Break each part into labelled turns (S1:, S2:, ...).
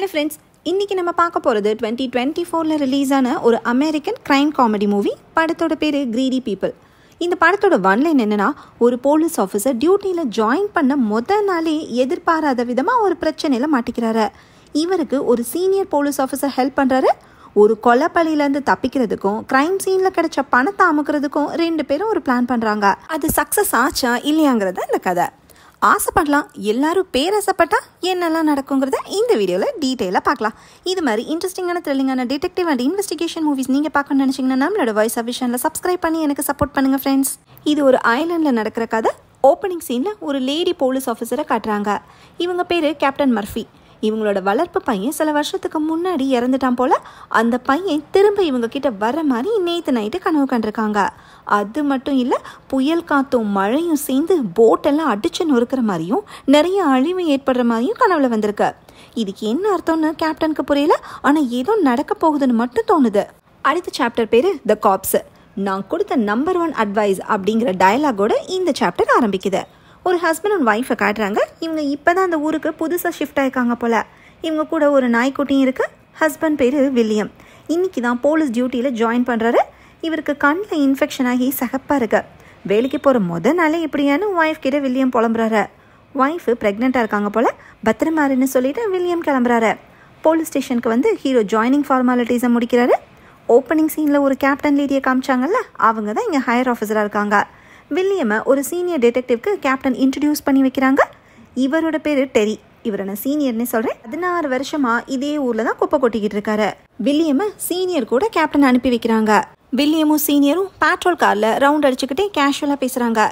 S1: hello friends இன்றைக்கி நம்ம பார்க்க போகிறது டுவெண்ட்டி டுவெண்ட்டி ஃபோரில் ரிலீஸ் ஆன ஒரு அமெரிக்கன் க்ரைம் காமெடி மூவி படத்தோட பேர் க்ரீடி பீப்புள் இந்த படத்தோட ஒன்லைன் என்னென்னா ஒரு போலீஸ் ஆஃபீஸர் டியூட்டியில் ஜாயின் பண்ண முத நாளே எதிர்பாராத விதமாக ஒரு பிரச்சனையில் மாட்டிக்கிறாரு இவருக்கு ஒரு சீனியர் போலீஸ் ஆஃபீஸர் ஹெல்ப் பண்ணுறாரு ஒரு பள்ளியிலேருந்து தப்பிக்கிறதுக்கும் க்ரைம் சீனில் கிடைச்ச பணத்தை அமுக்கிறதுக்கும் ரெண்டு பேரும் ஒரு பிளான் பண்ணுறாங்க அது சக்ஸஸ் ஆச்சா இல்லையாங்கிறது இந்த கதை ஆசைப்படலாம் எல்லாரும் பேராசைப்பட்டால் என்னெல்லாம் நடக்குங்கிறத இந்த வீடியோவில் டீட்டெயிலாக பார்க்கலாம் இது மாதிரி இன்ட்ரெஸ்டிங்கான த்ரில்லிங்கான டிடெக்டிவ் அண்ட் இன்வெஸ்டிகேஷன் மூவிஸ் நீங்கள் பார்க்கணும்னு நினச்சிங்கன்னா நம்மளோட வாய்ஸ் அபிஷனில் சப்ஸ்கிரைப் பண்ணி எனக்கு சப்போர்ட் பண்ணுங்கள் ஃப்ரெண்ட்ஸ் இது ஒரு ஐலாண்டில் நடக்கிற கதை ஓப்பனிங் சீனில் ஒரு லேடி போலீஸ் ஆஃபீஸரை காட்டுறாங்க இவங்க பேர் கேப்டன் மர்ஃபி இவங்களோட வளர்ப்பு பையன் சில வருஷத்துக்கு முன்னாடி இறந்துட்டான் போல் அந்த பையன் திரும்ப இவங்க கிட்ட வர மாதிரி நேற்று நைட்டு கனவு கண்டிருக்காங்க அது மட்டும் இல்லை புயல் காத்தும் மழையும் சேர்ந்து போட்டெல்லாம் அடிச்சு நொறுக்கிற மாதிரியும் நிறைய அழிவு ஏற்படுற மாதிரியும் கனவுல வந்திருக்கு இதுக்கு என்ன அர்த்தம்னு கேப்டனுக்கு புரியல ஆனால் ஏதோ நடக்க போகுதுன்னு மட்டும் தோணுது அடுத்த சாப்டர் பேர் த காப்ஸ் நான் கொடுத்த நம்பர் ஒன் அட்வைஸ் அப்படிங்கிற டயலாகோட இந்த சாப்டர் ஆரம்பிக்குது ஒரு ஹஸ்பண்ட் அண்ட் ஒய்ஃபை காட்டுறாங்க இவங்க இப்போ தான் அந்த ஊருக்கு புதுசாக ஷிஃப்ட் ஆகிருக்காங்க போல் இவங்க கூட ஒரு நாய்க்குட்டியும் இருக்குது ஹஸ்பண்ட் பேர் வில்லியம் இன்றைக்கி தான் போலீஸ் டியூட்டியில் ஜாயின் பண்ணுறாரு இவருக்கு கண்ணில் இன்ஃபெக்ஷன் ஆகி சகப்பாக இருக்குது வேலைக்கு போகிற முதல் நாளே இப்படியானு ஒய்ஃப் கிட்ட வில்லியம் புலம்புறாரு ஒய்ஃப் ப்ரெக்னெண்ட்டாக இருக்காங்க போல் பத்திரமாருன்னு சொல்லிவிட்டு வில்லியம் கிளம்புறாரு போலீஸ் ஸ்டேஷனுக்கு வந்து ஹீரோ ஜாயினிங் ஃபார்மாலிட்டிஸை முடிக்கிறாரு ஓப்பனிங் சீனில் ஒரு கேப்டன் லீடியை காமிச்சாங்கல்ல அவங்க தான் இங்கே ஹையர் ஆஃபீஸராக இருக்காங்க வில்லியமை ஒரு சீனியர் டிடெக்டிவ்க்கு கேப்டன் இன்ட்ரடியூஸ் பண்ணி வைக்கிறாங்க இவரோட பேர் டெரி இவர் என்ன சீனியர்னு சொல்கிறேன் பதினாறு வருஷமாக இதே ஊரில் தான் குப்பை கொட்டிக்கிட்டு இருக்காரு வில்லியமை சீனியர் கூட கேப்டன் அனுப்பி வைக்கிறாங்க வில்லியமும் சீனியரும் பேட்ரோல் காரில் ரவுண்ட் அடிச்சுக்கிட்டே கேஷுவலாக பேசுகிறாங்க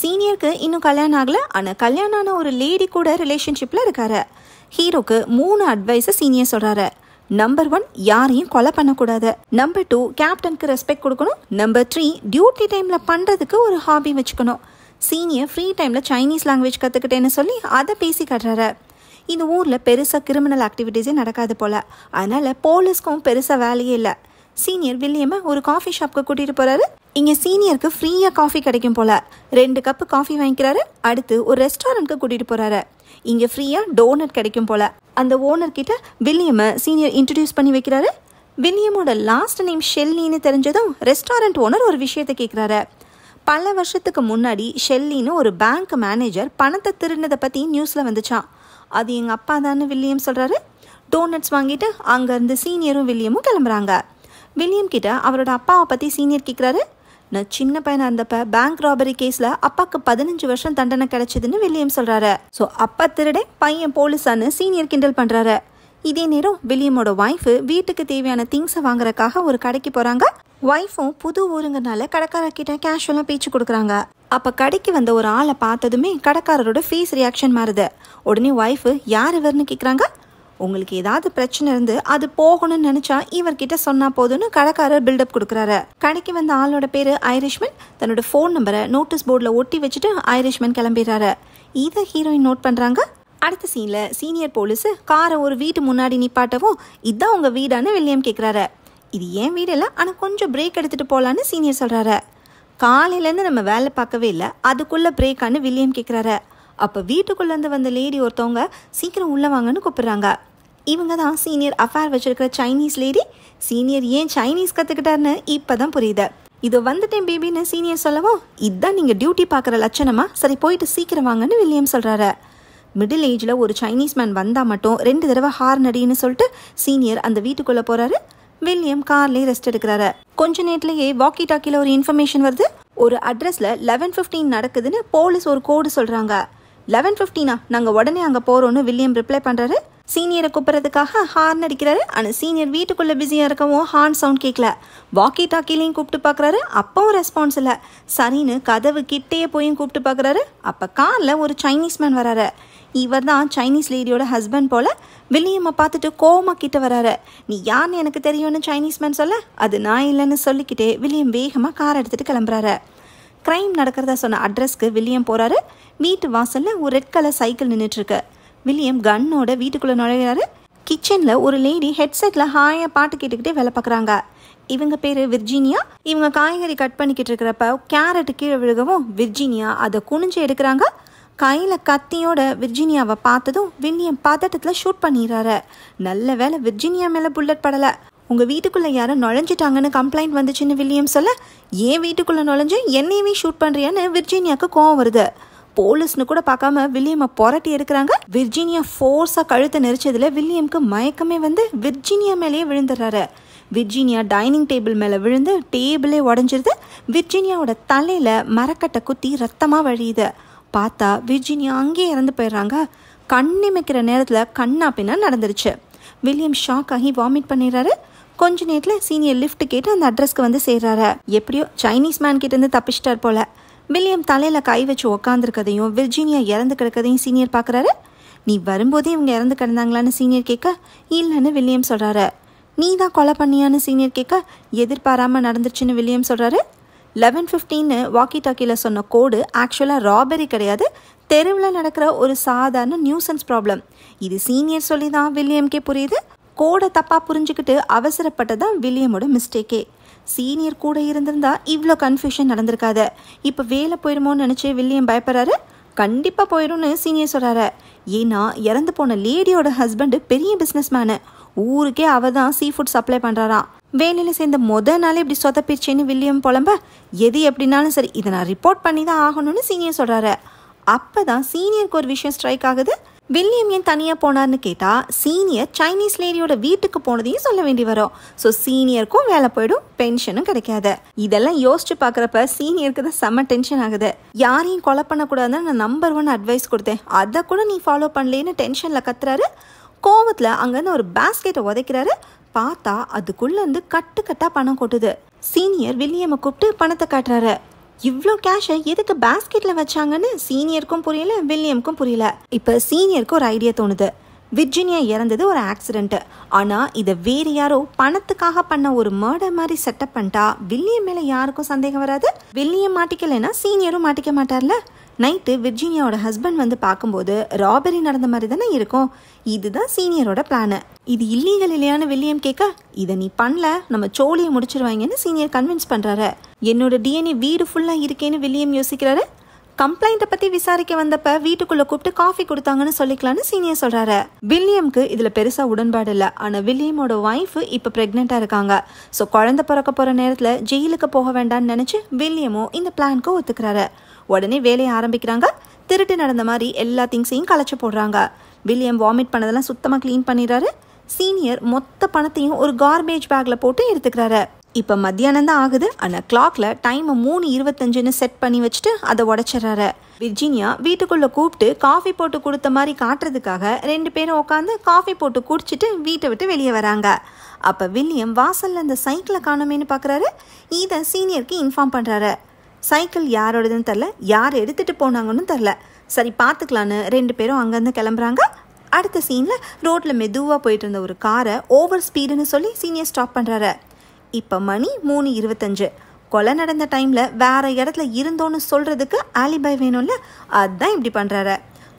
S1: சீனியருக்கு இன்னும் கல்யாணம் ஆகலை ஆனால் கல்யாணம் ஆன ஒரு லேடி கூட ரிலேஷன்ஷிப்பில் இருக்காரு ஹீரோக்கு மூணு அட்வைஸை சீனியர் சொல்கிறாரு நம்பர் ஒன் யாரையும் கொலை பண்ணக்கூடாது நம்பர் டூ கேப்டனுக்கு ரெஸ்பெக்ட் கொடுக்கணும் நம்பர் த்ரீ டியூட்டி டைமில் பண்ணுறதுக்கு ஒரு ஹாபி வச்சுக்கணும் சீனியர் ஃப்ரீ டைமில் சைனீஸ் லாங்குவேஜ் கற்றுக்கிட்டேன்னு சொல்லி அதை பேசி கட்டுறாரு இந்த ஊரில் பெருசாக கிரிமினல் ஆக்டிவிட்டீஸே நடக்காது போல் அதனால் போலீஸ்க்கும் பெருசாக வேலையே இல்லை சீனியர் வில்லியமை ஒரு காஃபி ஷாப்க்கு கூட்டிகிட்டு போகிறாரு இங்கே சீனியருக்கு ஃப்ரீயாக காஃபி கிடைக்கும் போல் ரெண்டு கப்பு காஃபி வாங்கிக்கிறாரு அடுத்து ஒரு ரெஸ்டாரண்ட்க்கு கூட்டிகிட்டு போகிறாரு இங்கே ஃப்ரீயாக டோனட் கிடைக்கும் போல் அந்த ஓனர்கிட்ட வில்லியம் சீனியர் இன்ட்ரடியூஸ் பண்ணி வைக்கிறாரு வில்லியமோட லாஸ்ட் நேம் ஷெல்லின்னு தெரிஞ்சதும் ரெஸ்டாரண்ட் ஓனர் ஒரு விஷயத்தை கேட்குறாரு பல வருஷத்துக்கு முன்னாடி ஷெல்லின்னு ஒரு பேங்க் மேனேஜர் பணத்தை திருடினதை பற்றி நியூஸில் வந்துச்சான் அது எங்கள் அப்பா தான் வில்லியம் சொல்கிறாரு டோனட்ஸ் வாங்கிட்டு அங்கேருந்து சீனியரும் வில்லியமும் கிளம்புறாங்க வில்லியம் கிட்ட அவரோட அப்பாவை பற்றி சீனியர் கேட்குறாரு நான் சின்ன பையனாக இருந்தப்ப பேங்க் ராபரி கேஸில் அப்பாவுக்கு பதினஞ்சு வருஷம் தண்டனை கிடைச்சதுன்னு வில்லியம் சொல்கிறாரு ஸோ அப்பா திருடே பையன் போலீஸான்னு சீனியர் கிண்டல் பண்ணுறாரு இதே நேரம் வில்லியமோட ஒய்ஃபு வீட்டுக்கு தேவையான திங்ஸை வாங்குறக்காக ஒரு கடைக்கு போகிறாங்க ஒய்ஃபும் புது ஊருங்கனால கடைக்காரர்கிட்ட கேஷுவலாக பேச்சு கொடுக்குறாங்க அப்போ கடைக்கு வந்த ஒரு ஆளை பார்த்ததுமே கடைக்காரரோட ஃபீஸ் ரியாக்ஷன் மாறுது உடனே ஒய்ஃபு யார் இவர்னு கேட்குறாங்க உங்களுக்கு ஏதாவது பிரச்சனை இருந்து அது போகணும்னு நினைச்சா இவர்கிட்ட சொன்னா போதும்னு கடைக்காரர் பில்டப் கொடுக்குறாரு கடைக்கு வந்த ஆளோட பேரு ஐரிஷ்மன் தன்னோட ஃபோன் நம்பரை நோட்டீஸ் போர்டில் ஒட்டி வச்சுட்டு ஐரிஷ்மன் கிளம்பிடுறாரு இதை ஹீரோயின் நோட் பண்ணுறாங்க அடுத்த சீனில் சீனியர் போலீஸ் காரை ஒரு வீட்டு முன்னாடி நிப்பாட்டவும் இதுதான் உங்க வீடான்னு வில்லியம் கேட்குறாரு இது ஏன் வீடு இல்லை ஆனால் கொஞ்சம் பிரேக் எடுத்துகிட்டு போகலான்னு சீனியர் சொல்கிறாரு காலையிலேருந்து நம்ம வேலை பார்க்கவே இல்லை அதுக்குள்ளே பிரேக்கான்னு வில்லியம் கேட்குறாரு அப்போ வீட்டுக்குள்ளேருந்து வந்த லேடி ஒருத்தவங்க சீக்கிரம் உள்ளே வாங்கன்னு கூப்பிட்றாங்க இவங்க தான் சீனியர் அஃபேர் வச்சிருக்கிற சைனீஸ் லேடி சீனியர் ஏன் சைனீஸ் கற்றுக்கிட்டாருன்னு இப்போ தான் புரியுது இது வந்துட்டேன் பேபின்னு சீனியர் சொல்லவும் இதுதான் நீங்கள் டியூட்டி பார்க்குற லட்சணமா சரி போயிட்டு சீக்கிரம் வாங்கன்னு வில்லியம் சொல்கிறாரு மிடில் ஏஜில் ஒரு சைனீஸ் மேன் வந்தால் மட்டும் ரெண்டு தடவை ஹார் நடின்னு சொல்லிட்டு சீனியர் அந்த வீட்டுக்குள்ளே போகிறாரு வில்லியம் கார்லேயே ரெஸ்ட் எடுக்கிறாரு கொஞ்ச நேரத்துலேயே வாக்கி டாக்கியில் ஒரு இன்ஃபர்மேஷன் வருது ஒரு அட்ரஸில் லெவன் ஃபிஃப்டீன் நடக்குதுன்னு போலீஸ் ஒரு கோடு சொல்கிறாங்க லெவன் ஃபிஃப்டீனா நாங்கள் உடனே அங்கே போகிறோம்னு வில்லியம் ரிப்ளை பண்ணுறாரு சீனியரை கூப்பிட்றதுக்காக ஹார்ன் அடிக்கிறாரு ஆனால் சீனியர் வீட்டுக்குள்ளே பிஸியாக இருக்கவும் ஹார்ன் சவுண்ட் கேட்கல வாக்கி டாக்கிலையும் கூப்பிட்டு பார்க்குறாரு அப்பவும் ரெஸ்பான்ஸ் இல்லை சரின்னு கதவு கிட்டேயே போயும் கூப்பிட்டு பார்க்குறாரு அப்போ காரில் ஒரு சைனீஸ் மேன் வராரு இவர் தான் சைனீஸ் லேடியோட ஹஸ்பண்ட் போல் வில்லியம்மை பார்த்துட்டு கோமா கிட்ட வராரு நீ யாருன்னு எனக்கு தெரியும்னு சைனீஸ் மேன் சொல்ல அது நான் இல்லைன்னு சொல்லிக்கிட்டே வில்லியம் வேகமாக கார் எடுத்துகிட்டு கிளம்புறாரு கிரைம் நடக்கிறத சொன்ன அட்ரஸ்க்கு வில்லியம் போகிறாரு வீட்டு வாசலில் ஒரு ரெட் கலர் சைக்கிள் இருக்கு வில்லியம் கன்னோட வீட்டுக்குள்ளே நுழைகிறாரு கிச்சனில் ஒரு லேடி ஹெட்செட்டில் ஹாயாக பாட்டு கேட்டுக்கிட்டே வேலை பார்க்குறாங்க இவங்க பேர் விர்ஜீனியா இவங்க காய்கறி கட் பண்ணிக்கிட்டு இருக்கிறப்ப கேரட் கீழே விழுகவும் விர்ஜீனியா அதை குனிஞ்சு எடுக்கிறாங்க கையில் கத்தியோட விர்ஜினியாவை பார்த்ததும் வில்லியம் பதட்டத்தில் ஷூட் பண்ணிடுறாரு நல்ல வேலை விர்ஜினியா மேலே புல்லட் படலை உங்கள் வீட்டுக்குள்ளே யாரும் நுழைஞ்சிட்டாங்கன்னு கம்ப்ளைண்ட் வந்துச்சுன்னு வில்லியம் சொல்ல ஏன் வீட்டுக்குள்ளே நுழைஞ்சு என்னையுமே ஷூட் பண்ணுறியான்னு விர்ஜீனியாவுக்கு கோவம் வருது போலீஸ்னு கூட பார்க்காம வில்லியமை புரட்டி எடுக்கிறாங்க விர்ஜீனியா ஃபோர்ஸாக கழுத்தை நெரிச்சதில் வில்லியம்க்கு மயக்கமே வந்து விர்ஜீனியா மேலேயே விழுந்துடுறாரு விர்ஜீனியா டைனிங் டேபிள் மேலே விழுந்து டேபிளே உடஞ்சிருது விர்ஜீனியாவோட தலையில் மரக்கட்டை குத்தி ரத்தமாக வழியுது பார்த்தா விர்ஜீனியா அங்கேயே இறந்து போயிடுறாங்க கண்ணிமைக்கிற நேரத்தில் கண்ணா பின்னா நடந்துருச்சு வில்லியம் ஷாக் ஆகி வாமிட் பண்ணிடுறாரு கொஞ்ச நேரத்தில் சீனியர் லிஃப்ட் கேட்டு அந்த அட்ரஸ்க்கு வந்து சேர்றாரு எப்படியோ சைனீஸ் மேன் கிட்டேருந்து தப்பிச்சிட்டார் போல வில்லியம் தலையில் கை வச்சு உக்காந்துருக்கதையும் விர்ஜீனியா இறந்து கிடக்கதையும் சீனியர் பாக்குறாரு நீ வரும்போதே இவங்க இறந்து கிடந்தாங்களான்னு சீனியர் கேட்க இல்லைன்னு வில்லியம் சொல்கிறாரு நீ தான் கொலை பண்ணியான்னு சீனியர் கேட்க எதிர்பாராமல் நடந்துச்சுன்னு வில்லியம் சொல்கிறாரு லெவன் ஃபிஃப்டின்னு வாக்கி டாக்கியில் சொன்ன கோடு ஆக்சுவலாக ராபரி கிடையாது தெருவில் நடக்கிற ஒரு சாதாரண நியூசன்ஸ் ப்ராப்ளம் இது சீனியர் சொல்லி தான் வில்லியம்கே புரியுது கோடை தப்பாக புரிஞ்சுக்கிட்டு அவசரப்பட்டது தான் வில்லியமோட மிஸ்டேக்கே சீனியர் கூட இருந்திருந்தா இவ்வளோ கன்ஃபியூஷன் நடந்திருக்காது இப்போ வேலை போயிடுமோன்னு நினச்சி வில்லியம் பயப்படுறாரு கண்டிப்பாக போயிடும்னு சீனியர் சொல்கிறாரு ஏன்னா இறந்து போன லேடியோட ஹஸ்பண்டு பெரிய பிஸ்னஸ் மேனு ஊருக்கே அவ தான் சீ ஃபுட் சப்ளை பண்ணுறாராம் வேலையில் சேர்ந்த முத நாளே இப்படி சொதப்பிடுச்சேன்னு வில்லியம் புலம்ப எது எப்படினாலும் சரி இதை நான் ரிப்போர்ட் பண்ணி தான் ஆகணும்னு சீனியர் சொல்கிறாரு அப்போ தான் சீனியருக்கு ஒரு விஷயம் ஸ்ட்ரைக் ஆகுது வில்லியம் ஏன் தனியாக போனார்னு கேட்டால் சீனியர் சைனீஸ் லேடியோட வீட்டுக்கு போனதையும் சொல்ல வேண்டி வரும் ஸோ சீனியருக்கும் வேலை போயிடும் பென்ஷனும் கிடைக்காது இதெல்லாம் யோசிச்சு பார்க்குறப்ப சீனியருக்கு தான் செம்ம டென்ஷன் ஆகுது யாரையும் கொலை பண்ணக்கூடாதுன்னு நான் நம்பர் ஒன் அட்வைஸ் கொடுத்தேன் அதை கூட நீ ஃபாலோ பண்ணலேன்னு டென்ஷனில் கத்துறாரு கோவத்தில் அங்கேருந்து ஒரு பேஸ்கெட்டை உதைக்கிறாரு பார்த்தா அதுக்குள்ளேருந்து கட்டு கட்டாக பணம் கொட்டுது சீனியர் வில்லியமை கூப்பிட்டு பணத்தை காட்டுறாரு இவ்வளோ கேஷை எதுக்கு பேஸ்கெட்டில் வச்சாங்கன்னு சீனியருக்கும் புரியல வில்லியம்க்கும் புரியல இப்போ சீனியருக்கு ஒரு ஐடியா தோணுது விர்ஜினியா இறந்தது ஒரு ஆக்சிடென்ட்டு ஆனால் இதை வேறு யாரோ பணத்துக்காக பண்ண ஒரு மர்டர் மாதிரி செட்டப் பண்ணிட்டா வில்லியம் மேலே யாருக்கும் சந்தேகம் வராது வில்லியம் மாட்டிக்கலைன்னா சீனியரும் மாட்டிக்க மாட்டார்ல நைட்டு விர்ஜினியாவோட ஹஸ்பண்ட் வந்து பார்க்கும்போது ராபரி நடந்த மாதிரி தானே இருக்கும் இதுதான் சீனியரோட பிளானு இது இல்லீகல் இல்லையான்னு வில்லியம் கேட்க இதை நீ பண்ணல நம்ம சோழியை முடிச்சிருவாங்கன்னு சீனியர் கன்வின்ஸ் பண்ணுறாரு என்னோட டிஎன்ஏ வீடு ஃபுல்லாக இருக்கேன்னு வில்லியம் யோசிக்கிறாரு கம்ப்ளைண்ட்டை பற்றி விசாரிக்க வந்தப்ப வீட்டுக்குள்ளே கூப்பிட்டு காஃபி கொடுத்தாங்கன்னு சொல்லிக்கலாம்னு சீனியர் சொல்கிறாரு வில்லியம்க்கு இதில் பெருசாக உடன்பாடு இல்லை ஆனால் வில்லியமோட ஒய்ஃப் இப்போ ப்ரெக்னெண்ட்டாக இருக்காங்க ஸோ குழந்தை பிறக்க போகிற நேரத்தில் ஜெயிலுக்கு போக வேண்டாம்னு நினச்சி வில்லியமும் இந்த பிளான்க்கு ஒத்துக்கிறாரு உடனே வேலையை ஆரம்பிக்கிறாங்க திருட்டு நடந்த மாதிரி எல்லா திங்ஸையும் களைச்சி போடுறாங்க வில்லியம் வாமிட் பண்ணதெல்லாம் சுத்தமாக க்ளீன் பண்ணிடுறாரு சீனியர் மொத்த பணத்தையும் ஒரு கார்பேஜ் பேக்கில் போட்டு எடுத்துக்கிறாரு இப்போ மத்தியானம் தான் ஆகுது ஆனால் கிளாக்ல டைம் மூணு இருபத்தஞ்சுன்னு செட் பண்ணி வச்சுட்டு அதை உடச்சிடுறாரு விர்ஜினியா வீட்டுக்குள்ளே கூப்பிட்டு காஃபி போட்டு கொடுத்த மாதிரி காட்டுறதுக்காக ரெண்டு பேரும் உட்காந்து காஃபி போட்டு குடிச்சிட்டு வீட்டை விட்டு வெளியே வராங்க அப்போ வில்லியம் வாசலில் அந்த சைக்கிளை காணுமேனு பார்க்குறாரு இதை சீனியருக்கு இன்ஃபார்ம் பண்ணுறாரு சைக்கிள் யாரோடதுன்னு தெரில யார் எடுத்துகிட்டு போனாங்கன்னு தெரில சரி பார்த்துக்கலான்னு ரெண்டு பேரும் அங்கேருந்து கிளம்புறாங்க அடுத்த சீனில் ரோட்டில் மெதுவாக போயிட்டு இருந்த ஒரு காரை ஓவர் ஸ்பீடுன்னு சொல்லி சீனியர் ஸ்டாப் பண்ணுறாரு இப்போ மணி மூணு இருபத்தஞ்சு கொலை நடந்த டைமில் வேறு இடத்துல இருந்தோன்னு சொல்கிறதுக்கு ஆலிபாய் வேணும்ல அதுதான் இப்படி பண்ணுறாரு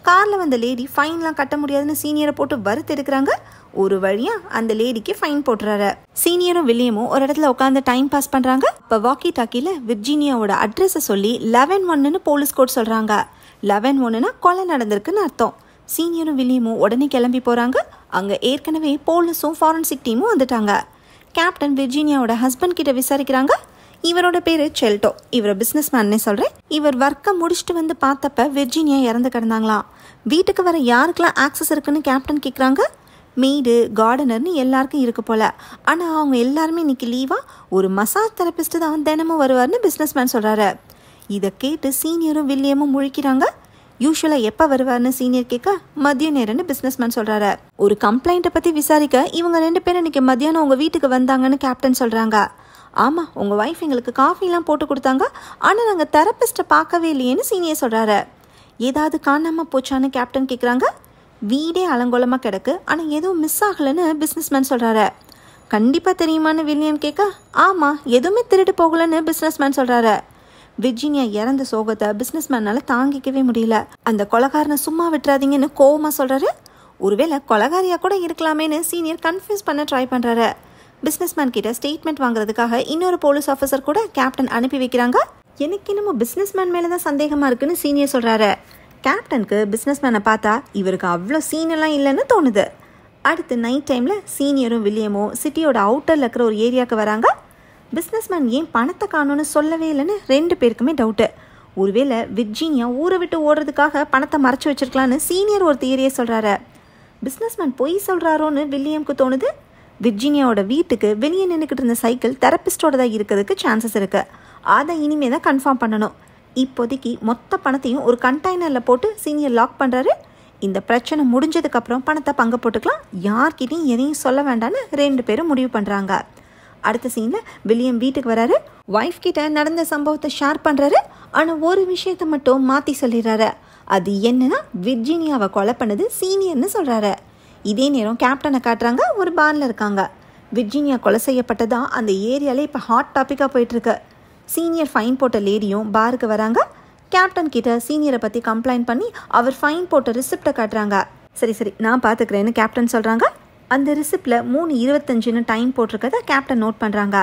S1: காரில் வந்த லேடி ஃபைன்லாம் கட்ட முடியாதுன்னு சீனியரை போட்டு வறுத்து எடுக்கிறாங்க ஒரு வழியாக அந்த லேடிக்கு ஃபைன் போட்டுறாரு சீனியரும் வில்லியமும் ஒரு இடத்துல உட்காந்து டைம் பாஸ் பண்ணுறாங்க இப்போ வாக்கி டாக்கியில் விர்ஜீனியாவோட அட்ரஸை சொல்லி லெவன் ஒன்னு போலீஸ் கோர்ட் சொல்கிறாங்க லெவன் ஒன்னுனா கொலை நடந்திருக்குன்னு அர்த்தம் சீனியரும் வில்லியமும் உடனே கிளம்பி போகிறாங்க அங்கே ஏற்கனவே போலீஸும் ஃபாரன்சிக் டீமும் வந்துட்டாங்க கேப்டன் விர்ஜீனியாவோட ஹஸ்பண்ட் கிட்ட விசாரிக்கிறாங்க இவரோட பேர் செல்டோ இவர பிஸ்னஸ் மேன்னே சொல்கிறேன் இவர் ஒர்க்கை முடிச்சுட்டு வந்து பார்த்தப்ப விர்ஜீனியா இறந்து கிடந்தாங்களாம் வீட்டுக்கு வர யாருக்கெல்லாம் ஆக்சஸ் இருக்குன்னு கேப்டன் கேட்குறாங்க மெய்டு கார்டனர்னு எல்லாருக்கும் இருக்கு போல் ஆனால் அவங்க எல்லாருமே இன்றைக்கி லீவாக ஒரு மசாஜ் தெரபிஸ்ட்டு தான் தினமும் வருவார்னு பிஸ்னஸ்மேன் சொல்கிறாரு இதை கேட்டு சீனியரும் வில்லியமும் முழிக்கிறாங்க யூஸ்வலாக எப்போ வருவார்னு சீனியர் கேட்க மதிய நேரம்னு பிஸ்னஸ்மேன் சொல்கிறாரு ஒரு கம்ப்ளைண்ட்டை பற்றி விசாரிக்க இவங்க ரெண்டு பேரும் இன்றைக்கி மதியானம் உங்கள் வீட்டுக்கு வந்தாங்கன்னு கேப்டன் சொல்கிறாங்க ஆமாம் உங்கள் ஒய்ஃப் எங்களுக்கு காஃபிலாம் போட்டு கொடுத்தாங்க ஆனால் நாங்கள் தெரப்பிஸ்ட்டை பார்க்கவே இல்லையேன்னு சீனியர் சொல்கிறாரு ஏதாவது காணாமல் போச்சான்னு கேப்டன் கேட்குறாங்க வீடே அலங்கோலமாக கிடக்கு ஆனால் எதுவும் மிஸ் ஆகலைன்னு பிஸ்னஸ்மேன் சொல்கிறாரு கண்டிப்பாக தெரியுமான்னு வில்லியம் கேட்க ஆமாம் எதுவுமே திருட்டு போகலன்னு பிஸ்னஸ்மேன் சொல்கிறாரு விர்ஜினியா இறந்த சோகத்தை பிஸ்னஸ்மேனால் தாங்கிக்கவே முடியல அந்த கொலகாரனை சும்மா விட்டுறாதீங்கன்னு கோவமாக சொல்கிறாரு ஒருவேளை கொலகாரியாக கூட இருக்கலாமேன்னு சீனியர் கன்ஃபியூஸ் பண்ண ட்ரை பண்ணுறாரு பிஸ்னஸ்மேன் கிட்ட ஸ்டேட்மெண்ட் வாங்குறதுக்காக இன்னொரு போலீஸ் ஆஃபீஸர் கூட கேப்டன் அனுப்பி வைக்கிறாங்க எனக்கு என்னமோ பிஸ்னஸ்மேன் மேலே தான் சந்தேகமாக இருக்குன்னு சீனியர் சொல்கிறாரு கேப்டனுக்கு பிஸ்னஸ்மேனை பார்த்தா இவருக்கு அவ்வளோ சீனெல்லாம் இல்லைன்னு தோணுது அடுத்து நைட் டைமில் சீனியரும் வில்லியமும் சிட்டியோட அவுட்டரில் இருக்கிற ஒரு ஏரியாவுக்கு வராங்க பிஸ்னஸ்மேன் ஏன் பணத்தை காணும்னு சொல்லவே இல்லைன்னு ரெண்டு பேருக்குமே டவுட்டு ஒருவேளை விர்ஜீனியா ஊரை விட்டு ஓடுறதுக்காக பணத்தை மறைச்சி வச்சிருக்கலான்னு சீனியர் ஒரு தியரியை சொல்கிறாரு பிஸ்னஸ்மேன் பொய் சொல்கிறாரோன்னு வில்லியம்க்கு தோணுது விர்ஜீனியாவோட வீட்டுக்கு வெளியே நின்றுக்கிட்டு இருந்த சைக்கிள் தெரப்பிஸ்டோட தான் இருக்கிறதுக்கு சான்சஸ் இருக்குது அதை இனிமேல் தான் கன்ஃபார்ம் பண்ணணும் இப்போதைக்கு மொத்த பணத்தையும் ஒரு கண்டெய்னரில் போட்டு சீனியர் லாக் பண்ணுறாரு இந்த பிரச்சனை முடிஞ்சதுக்கப்புறம் பணத்தை பங்கு போட்டுக்கலாம் யார்கிட்டையும் எதையும் சொல்ல வேண்டான்னு ரெண்டு பேரும் முடிவு பண்ணுறாங்க அடுத்த சீனில் வில்லியம் வீட்டுக்கு வராரு ஒய்ஃப் கிட்ட நடந்த சம்பவத்தை ஷேர் பண்ணுறாரு ஆனால் ஒரு விஷயத்த மட்டும் மாற்றி சொல்லிடுறாரு அது என்னன்னா விர்ஜீனியாவை கொலை பண்ணது சீனியர்னு சொல்கிறாரு இதே நேரம் கேப்டனை காட்டுறாங்க ஒரு பார்ல இருக்காங்க விர்ஜீனியா கொலை செய்யப்பட்டதான் அந்த ஏரியாவில் இப்போ ஹாட் டாப்பிக்காக போயிட்டுருக்கு சீனியர் ஃபைன் போட்ட லேடியும் பாருக்கு வராங்க கேப்டன் கிட்ட சீனியரை பற்றி கம்ப்ளைண்ட் பண்ணி அவர் ஃபைன் போட்ட ரிசிப்டை காட்டுறாங்க சரி சரி நான் பார்த்துக்கிறேன்னு கேப்டன் சொல்கிறாங்க அந்த ரிசிப்டில் மூணு இருபத்தஞ்சுன்னு டைம் போட்டிருக்கத கேப்டன் நோட் பண்ணுறாங்க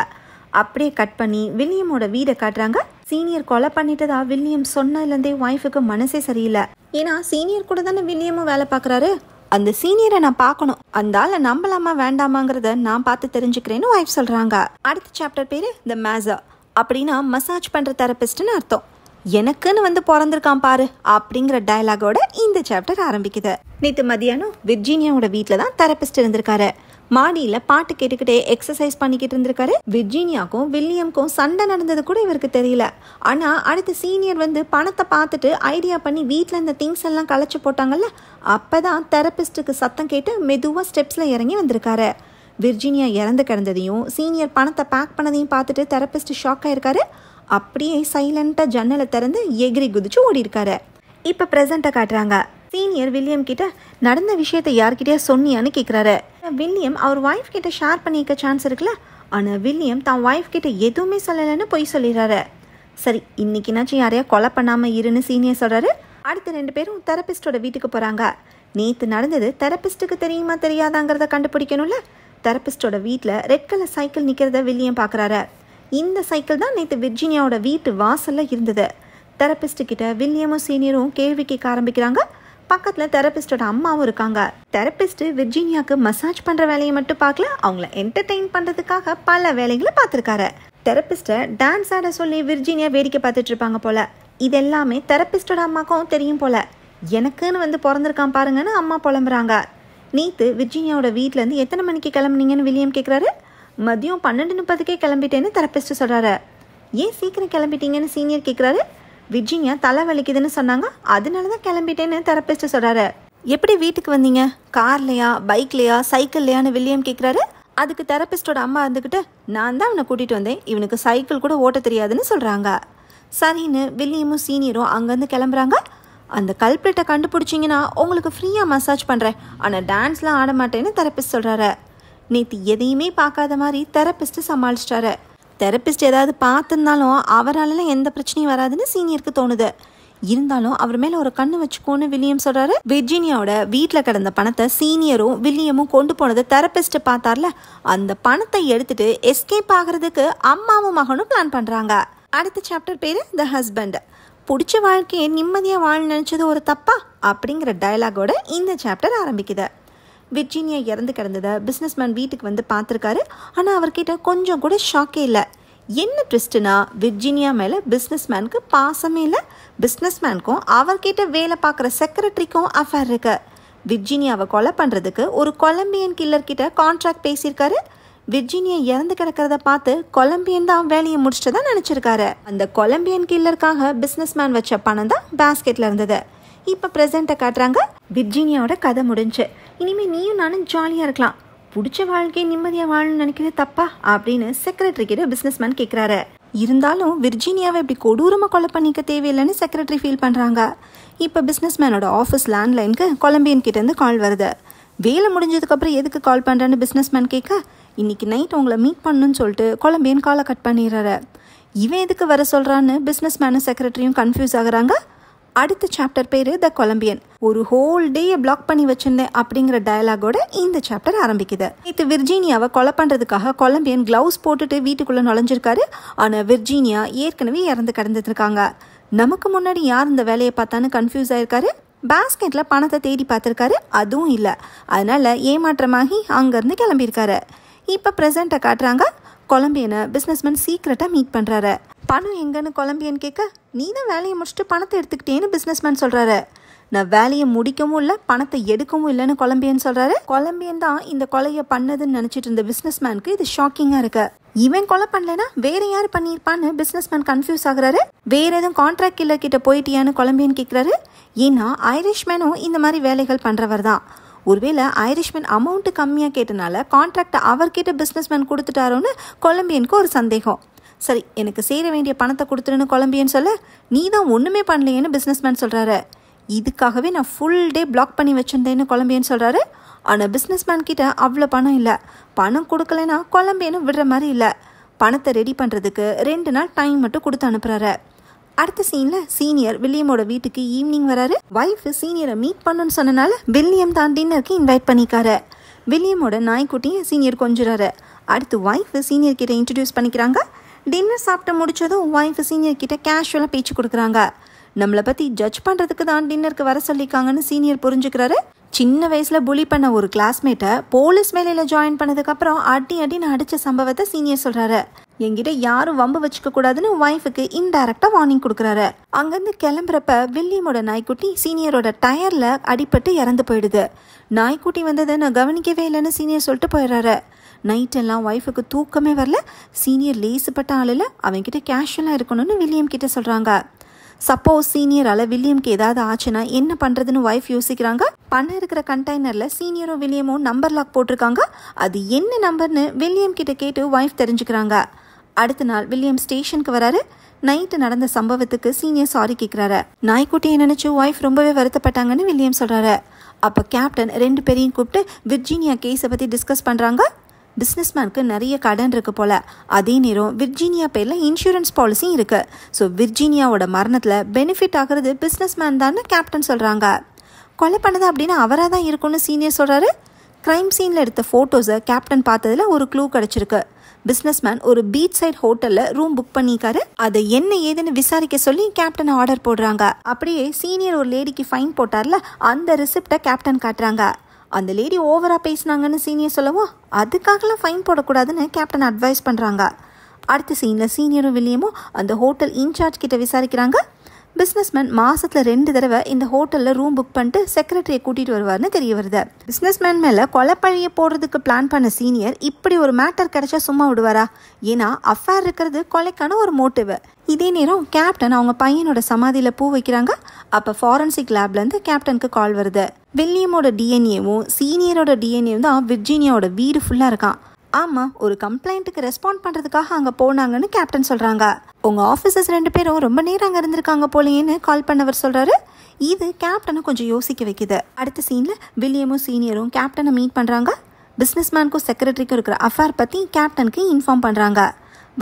S1: அப்படியே கட் பண்ணி வில்லியமோட வீடை காட்டுறாங்க சீனியர் கொலை பண்ணிட்டதா வில்லியம் சொன்னதுலேருந்தே ஒய்ஃபுக்கு மனசே சரியில்லை ஏன்னா சீனியர் கூட தானே வில்லியமும் வேலை பார்க்குறாரு அந்த சீனியரை நான் பார்க்கணும் அந்த நம்பலாமா வேண்டாமாங்கிறத நான் பார்த்து தெரிஞ்சுக்கிறேன்னு ஒய்ஃப் சொல்கிறாங்க அடுத்த சாப்டர் பேர் த மேசா அப்படின்னா மசாஜ் பண்ணுற தெரப்பிஸ்ட்னு அர்த்தம் எனக்குன்னு வந்து பிறந்திருக்கான் பாரு அப்படிங்கிற டயலாகோட இந்த சாப்டர் ஆரம்பிக்குது நேற்று மதியானம் விர்ஜீனியாவோட வீட்டில் தான் தெரப்பிஸ்ட் இருந்திருக்காரு மாடியில் பாட்டு கேட்டுக்கிட்டே எக்ஸசைஸ் பண்ணிக்கிட்டு இருந்திருக்காரு விர்ஜீனியாக்கும் வில்லியம்க்கும் சண்டை நடந்தது கூட இவருக்கு தெரியல ஆனால் அடுத்து சீனியர் வந்து பணத்தை பார்த்துட்டு ஐடியா பண்ணி வீட்டில் இந்த திங்ஸ் எல்லாம் களைச்சி போட்டாங்கல்ல அப்போ தான் தெரப்பிஸ்ட்டுக்கு சத்தம் கேட்டு மெதுவாக ஸ்டெப்ஸில் இறங்கி வந்திருக்காரு விர்ஜினியா இறந்து கிடந்ததையும் சீனியர் பணத்தை பேக் பண்ணதையும் பார்த்துட்டு தெரப்பிஸ்ட் ஷாக் ஆயிருக்காரு அப்படியே சைலண்டா ஜன்னலை திறந்து எகிரி குதிச்சு ஓடி இருக்காரு இப்போ ப்ரெசண்ட்டை காட்டுறாங்க சீனியர் வில்லியம் கிட்ட நடந்த விஷயத்த யார்கிட்டயா சொன்னியான்னு கேட்குறாரு வில்லியம் அவர் ஒய்ஃப் கிட்ட ஷேர் பண்ணிக்க சான்ஸ் இருக்குல்ல ஆனால் வில்லியம் தான் ஒய்ஃப் கிட்ட எதுவுமே சொல்லலைன்னு பொய் சொல்லிடுறாரு சரி இன்னைக்குனாச்சும் யாரையா கொலை பண்ணாமல் இருன்னு சீனியர் சொல்றாரு அடுத்து ரெண்டு பேரும் தெரப்பிஸ்டோட வீட்டுக்கு போகிறாங்க நேற்று நடந்தது தெரப்பிஸ்டுக்கு தெரியுமா தெரியாதாங்கிறத கண்டுபிடிக்கணும்ல தெரப்பிஸ்டோட வீட்டில் ரெட் கலர் சைக்கிள் நிற்கிறத வில்லியம் பார்க்குறாரு இந்த சைக்கிள் தான் நேற்று விர்ஜினியாவோட வீட்டு வாசலில் இருந்தது தெரப்பிஸ்ட்டுக்கிட்ட வில்லியமும் சீனியரும் கேள்வி கேட்க ஆரம்பிக்கிறாங்க பக்கத்தில் தெரப்பிஸ்டோட அம்மாவும் இருக்காங்க தெரப்பிஸ்ட்டு விர்ஜீனியாவுக்கு மசாஜ் பண்ணுற வேலையை மட்டும் பார்க்கல அவங்கள என்டர்டெயின் பண்ணுறதுக்காக பல வேலைகளை பார்த்துருக்காரு தெரப்பிஸ்ட்டை டான்ஸ் ஆட சொல்லி விர்ஜீனியா வேடிக்கை பார்த்துட்டு இருப்பாங்க போல இது எல்லாமே தெரப்பிஸ்டோட அம்மாக்கும் தெரியும் போல எனக்குன்னு வந்து பிறந்திருக்கான் பாருங்கன்னு அம்மா புலம்புறாங்க நீத்து விர்ஜினியாவோட வீட்டிலேருந்து எத்தனை மணிக்கு கிளம்புனீங்கன்னு வில்லியம் கேட்குறாரு மதியம் பன்னெண்டு முப்பதுக்கே கிளம்பிட்டேன்னு தெரப்பிஸ்ட்டு சொல்கிறாரு ஏன் சீக்கிரம் கிளம்பிட்டீங்கன்னு சீனியர் கேட்குறாரு விர்ஜினியா தலை வலிக்குதுன்னு சொன்னாங்க அதனால தான் கிளம்பிட்டேன்னு தெரப்பிஸ்ட்டு சொல்கிறாரு எப்படி வீட்டுக்கு வந்தீங்க கார்லையா பைக்லையா சைக்கிள்லையான்னு வில்லியம் கேட்குறாரு அதுக்கு தெரப்பிஸ்டோட அம்மா இருந்துக்கிட்டு நான் தான் அவனை கூட்டிகிட்டு வந்தேன் இவனுக்கு சைக்கிள் கூட ஓட்ட தெரியாதுன்னு சொல்கிறாங்க சரின்னு வில்லியமும் சீனியரும் அங்கேருந்து கிளம்புறாங்க அந்த கல்பிரிட்டை கண்டுபிடிச்சிங்கன்னா உங்களுக்கு ஃப்ரீயாக மசாஜ் பண்ணுறேன் ஆனால் டான்ஸ்லாம் ஆட மாட்டேன்னு தெரப்பிஸ்ட் சொல்கிறாரு நேற்று எதையுமே பார்க்காத மாதிரி தெரப்பிஸ்ட்டு சமாளிச்சிட்டாரு தெரப்பிஸ்ட் ஏதாவது பார்த்துருந்தாலும் அவராலலாம் எந்த பிரச்சனையும் வராதுன்னு சீனியருக்கு தோணுது இருந்தாலும் அவர் மேலே ஒரு கண்ணு வச்சுக்கோன்னு வில்லியம் சொல்கிறாரு விர்ஜீனியாவோட வீட்டில் கிடந்த பணத்தை சீனியரும் வில்லியமும் கொண்டு போனதை தெரப்பிஸ்ட்டை பார்த்தார்ல அந்த பணத்தை எடுத்துட்டு எஸ்கேப் ஆகிறதுக்கு அம்மாவும் மகனும் பிளான் பண்ணுறாங்க அடுத்த சாப்டர் பேர் த ஹஸ்பண்ட் பிடிச்ச வாழ்க்கையை நிம்மதியாக வாழ நினச்சது ஒரு தப்பா அப்படிங்கிற டயலாகோட இந்த சாப்டர் ஆரம்பிக்குது விர்ஜீனியா இறந்து கிடந்ததை பிஸ்னஸ்மேன் வீட்டுக்கு வந்து பார்த்துருக்காரு ஆனால் அவர்கிட்ட கொஞ்சம் கூட ஷாக்கே இல்லை என்ன ட்விஸ்ட்டுனா விர்ஜீனியா மேலே மேனுக்கு பாசமே இல்லை பிஸ்னஸ்மேனுக்கும் அவர்கிட்ட வேலை பார்க்குற செக்ரட்டரிக்கும் அஃபேர் இருக்கு விர்ஜீனியாவை கொலை பண்ணுறதுக்கு ஒரு கொலம்பியன் கில்லர்கிட்ட கான்ட்ராக்ட் பேசியிருக்காரு விர்ஜினியா இறந்து கிடக்கிறத பார்த்து கொலம்பியன் தான் வேலையை முடிச்சுட்டு தான் நினச்சிருக்காரு அந்த கொலம்பியன் கில்லருக்காக பிஸ்னஸ் மேன் வச்ச பணம் தான் பேஸ்கெட்டில் இருந்தது இப்போ ப்ரெசென்ட்டை காட்டுறாங்க விர்ஜினியாவோட கதை முடிஞ்சு இனிமேல் நீயும் நானும் ஜாலியாக இருக்கலாம் பிடிச்ச வாழ்க்கையை நிம்மதியாக வாழணும்னு நினைக்கிறது தப்பா அப்படின்னு செக்ரட்டரி கிட்ட பிஸ்னஸ் மேன் கேட்குறாரு இருந்தாலும் விர்ஜீனியாவை இப்படி கொடூரமாக கொலை பண்ணிக்க தேவையில்லைன்னு செக்ரட்டரி ஃபீல் பண்ணுறாங்க இப்போ பிஸ்னஸ் மேனோட ஆஃபீஸ் லேண்ட்லைனுக்கு கொலம்பியன் கிட்டேருந்து கால் வருது வேலை முடிஞ்சதுக்கப்புறம் எதுக்கு கால் பண்ணுறேன்னு பிஸ்னஸ் மேன் கேட்க இன்றைக்கி நைட் உங்களை மீட் பண்ணுன்னு சொல்லிட்டு கொலம்பியன் காலை கட் பண்ணிடுறாரு இவன் எதுக்கு வர சொல்கிறான்னு பிஸ்னஸ் மேனும் செக்ரட்டரியும் கன்ஃபியூஸ் ஆகுறாங்க அடுத்த சாப்டர் பேர் த கொலம்பியன் ஒரு ஹோல் டேயை பிளாக் பண்ணி வச்சிருந்தேன் அப்படிங்கிற டயலாகோட இந்த சாப்டர் ஆரம்பிக்குது இது விர்ஜீனியாவை கொலை பண்ணுறதுக்காக கொலம்பியன் க்ளவுஸ் போட்டுட்டு வீட்டுக்குள்ளே நுழைஞ்சிருக்காரு ஆனால் விர்ஜீனியா ஏற்கனவே இறந்து கிடந்துருக்காங்க நமக்கு முன்னாடி யார் இந்த வேலையை பார்த்தான்னு கன்ஃபியூஸ் ஆயிருக்காரு பேஸ்கெட்டில் பணத்தை தேடி பார்த்துருக்காரு அதுவும் இல்லை அதனால் ஏமாற்றமாகி அங்கேருந்து கிளம்பியிருக்காரு இப்போ ப்ரெசண்ட்டை காட்டுறாங்க கொலம்பியனை பிஸ்னஸ்மேன் சீக்கிரட்டாக மீட் பண்ணுறாரு பணம் எங்கன்னு கொலம்பியன் கேட்க நீ தான் வேலையை முடிச்சுட்டு பணத்தை எடுத்துக்கிட்டேன்னு பிஸ்னஸ்மேன் சொல்கிறாரு நான் வேலையை முடிக்கவும் இல்லை பணத்தை எடுக்கவும் இல்லைன்னு கொலம்பியன் சொல்கிறாரு கொலம்பியன் தான் இந்த கொலையை பண்ணதுன்னு நினச்சிட்டு இருந்த பிஸ்னஸ்மேனுக்கு இது ஷாக்கிங்காக இருக்கு இவன் கொலை பண்ணலனா வேற யார் பண்ணியிருப்பான்னு பிஸ்னஸ்மேன் கன்ஃபியூஸ் ஆகுறாரு வேற எதுவும் கான்ட்ராக்ட் கில்லர் கிட்ட போயிட்டியான்னு கொலம்பியன் கேட்குறாரு ஏன்னா ஐரிஷ்மேனும் இந்த மாதிரி வேலைகள் பண்ணுறவர் தான் ஒருவேளை ஐரிஷ்மேன் அமௌண்ட்டு கம்மியாக கேட்டனால கான்ட்ராக்டை அவர்கிட்ட பிஸ்னஸ்மேன் கொடுத்துட்டாரோன்னு கொலம்பியனுக்கு ஒரு சந்தேகம் சரி எனக்கு சேர வேண்டிய பணத்தை கொடுத்துருன்னு கொலம்பியன் சொல்ல நீ தான் ஒன்றுமே பண்ணலையேன்னு பிஸ்னஸ்மேன் சொல்கிறாரு இதுக்காகவே நான் ஃபுல் டே பிளாக் பண்ணி வச்சுருந்தேன்னு கொலம்பியன் சொல்கிறாரு ஆனால் பிஸ்னஸ்மேன் கிட்ட அவ்வளோ பணம் இல்லை பணம் கொடுக்கலைன்னா கொலம்பியனும் விடுற மாதிரி இல்லை பணத்தை ரெடி பண்ணுறதுக்கு ரெண்டு நாள் டைம் மட்டும் கொடுத்து அனுப்புகிறாரு அடுத்த சீனில் சீனியர் வில்லியமோட வீட்டுக்கு ஈவினிங் வராரு வைஃப் சீனியரை மீட் பண்ணணும்னு சொன்னனால வில்லியம் தான் டின்னருக்கு இன்வைட் பண்ணிக்காரு வில்லியமோட நாய்க்குட்டியை சீனியர் கொஞ்சுறாரு அடுத்து வைஃப் சீனியர் கிட்ட இன்ட்ரடியூஸ் பண்ணிக்கிறாங்க டின்னர் சாப்பிட்டு முடிச்சதும் வைஃப் சீனியர் கிட்ட கேஷுவலாக பேச்சு கொடுக்குறாங்க நம்மளை பற்றி ஜட்ஜ் பண்ணுறதுக்கு தான் டின்னருக்கு வர சொல்லியிருக்காங்கன்னு சீனியர் புரிஞ்சுக்கிறாரு சின்ன வயசில் புலி பண்ண ஒரு கிளாஸ்மேட்டை போலீஸ் வேலையில் ஜாயின் பண்ணதுக்கப்புறம் அடி நான் அடித்த சம்பவத்தை சீனியர் சொல்கிறாரு என்கிட்ட யாரும் வம்பு வச்சுக்க கூடாதுன்னு ஒய்ஃபுக்கு இன்டைரக்டா வார்னிங் கொடுக்குறாரு அங்கேருந்து கிளம்புறப்ப வில்லியமோட நாய்க்குட்டி சீனியரோட டயர்ல அடிபட்டு இறந்து போயிடுது நாய்க்குட்டி வந்ததை நான் கவனிக்கவே இல்லைன்னு சீனியர் சொல்லிட்டு போயிடுறாரு நைட் எல்லாம் ஒய்ஃபுக்கு தூக்கமே வரல சீனியர் லேசுப்பட்ட ஆளில் அவன்கிட்ட கேஷுவலாக இருக்கணும்னு வில்லியம் கிட்ட சொல்கிறாங்க சப்போஸ் சீனியரால் வில்லியம்க்கு ஏதாவது ஆச்சுன்னா என்ன பண்ணுறதுன்னு ஒய்ஃப் யோசிக்கிறாங்க பண்ண இருக்கிற கண்டெய்னரில் சீனியரும் வில்லியமும் நம்பர் லாக் போட்டிருக்காங்க அது என்ன நம்பர்னு வில்லியம் கிட்ட கேட்டு ஒய்ஃப் தெரிஞ்சுக்கிறாங்க அடுத்த நாள் வில்லியம் ஸ்டேஷனுக்கு வராரு நைட்டு நடந்த சம்பவத்துக்கு சீனியர் சாரி கேட்குறாரு நாய்க்குட்டியை நினச்சி ஒய்ஃப் ரொம்பவே வருத்தப்பட்டாங்கன்னு வில்லியம் சொல்கிறாரு அப்போ கேப்டன் ரெண்டு பேரையும் கூப்பிட்டு விர்ஜீனியா கேஸை பற்றி டிஸ்கஸ் பண்ணுறாங்க பிஸ்னஸ்மேனுக்கு நிறைய கடன் இருக்குது போல் அதே நேரம் விர்ஜீனியா பேரில் இன்சூரன்ஸ் பாலிசியும் இருக்குது ஸோ விர்ஜீனியாவோட மரணத்தில் பெனிஃபிட் ஆகிறது பிஸ்னஸ்மேன் தான் கேப்டன் சொல்கிறாங்க கொலை பண்ணது அப்படின்னா அவராக தான் இருக்கும்னு சீனியர் சொல்கிறாரு க்ரைம் சீனில் எடுத்த ஃபோட்டோஸை கேப்டன் பார்த்ததில் ஒரு க்ளூ கிடச்சிருக்கு பிஸ்னஸ்மேன் ஒரு பீச் சைட் ஹோட்டலில் ரூம் புக் பண்ணிக்காரு அதை என்ன ஏதுன்னு விசாரிக்க சொல்லி கேப்டன் ஆர்டர் போடுறாங்க அப்படியே சீனியர் ஒரு லேடிக்கு ஃபைன் போட்டார்ல அந்த ரிசிப்டை கேப்டன் காட்டுறாங்க அந்த லேடி ஓவராக பேசினாங்கன்னு சீனியர் சொல்லவும் அதுக்காகலாம் ஃபைன் போடக்கூடாதுன்னு கேப்டன் அட்வைஸ் பண்ணுறாங்க அடுத்த சீனில் சீனியரும் வில்லியமும் அந்த ஹோட்டல் இன்சார்ஜ் கிட்ட விசாரிக்கிறாங்க பிஸ்னஸ்மேன் மாசத்துல ரெண்டு தடவை இந்த ஹோட்டலில் ரூம் புக் பண்ணிட்டு செக்ரட்டரியை கூட்டிகிட்டு வருவார்னு தெரிய வருது பிஸ்னஸ்மேன் மேலே கொலப்பழியை போடுறதுக்கு பிளான் பண்ண சீனியர் இப்படி ஒரு மேட்டர் கிடைச்சா சும்மா விடுவாரா ஏன்னா அஃபேர் இருக்கிறது கொலைக்கான ஒரு மோட்டிவ் இதே நேரம் கேப்டன் அவங்க பையனோட சமாதியில் பூ வைக்கிறாங்க அப்போ ஃபாரன்சிக் லேப்லேருந்து கேப்டனுக்கு கால் வருது வில்லியமோட டிஎன்ஏவும் சீனியரோட டிஎன்ஏவும் தான் விர்ஜினியாவோட வீடு ஃபுல்லாக இருக்கான் ஆமாம் ஒரு கம்ப்ளைண்ட்டுக்கு ரெஸ்பாண்ட் பண்ணுறதுக்காக அங்கே போனாங்கன்னு கேப்டன் சொல்கிறாங்க உங்கள் ஆஃபீஸர்ஸ் ரெண்டு பேரும் ரொம்ப நேரம் அங்கே இருந்திருக்காங்க போலேன்னு கால் பண்ணவர் சொல்கிறாரு இது கேப்டனை கொஞ்சம் யோசிக்க வைக்குது அடுத்த சீனில் வில்லியமும் சீனியரும் கேப்டனை மீட் பண்ணுறாங்க பிஸ்னஸ்மேனுக்கும் செக்ரட்டரிக்கும் இருக்கிற அஃபேர் பற்றி கேப்டனுக்கு இன்ஃபார்ம் பண்ணுறாங்க